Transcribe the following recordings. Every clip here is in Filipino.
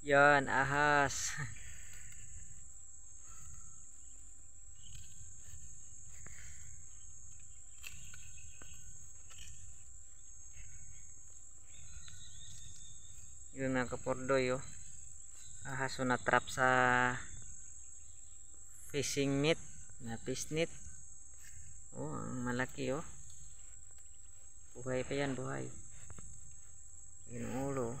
Yon, ahas. Yun ang kapordoy oh. Ahas o oh, trap sa fishing net, na fish net. Oh, ang malaki oh. Buhay pa yan, buhay. Yung ulo oh.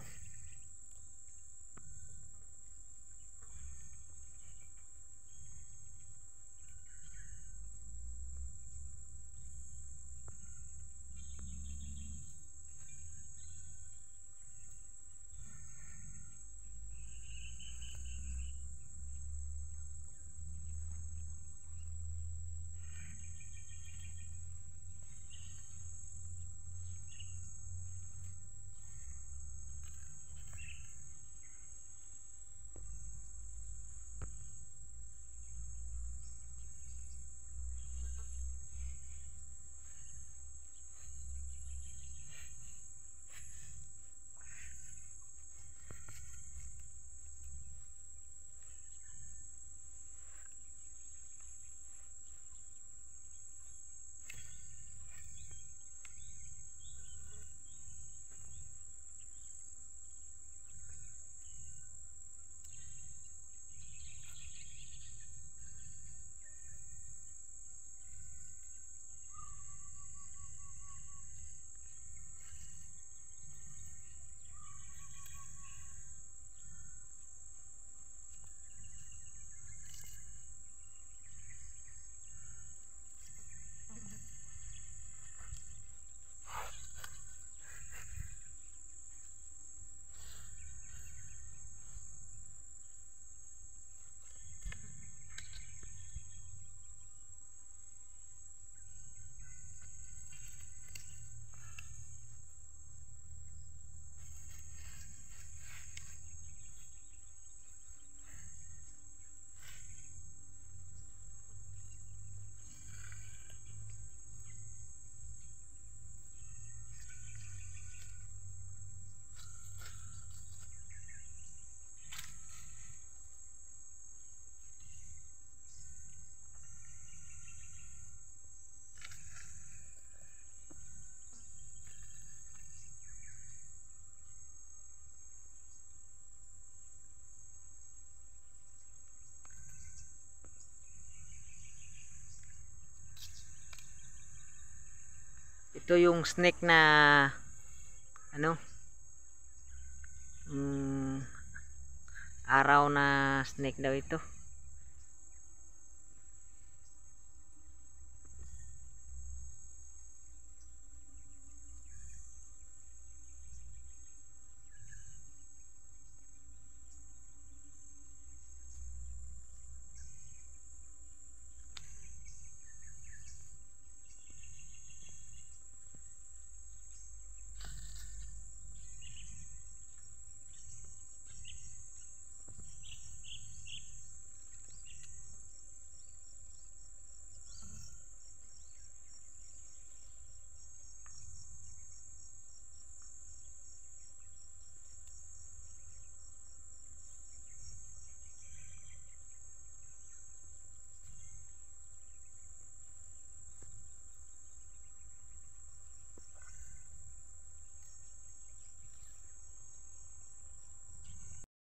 ito yung snake na ano um, araw na snake daw ito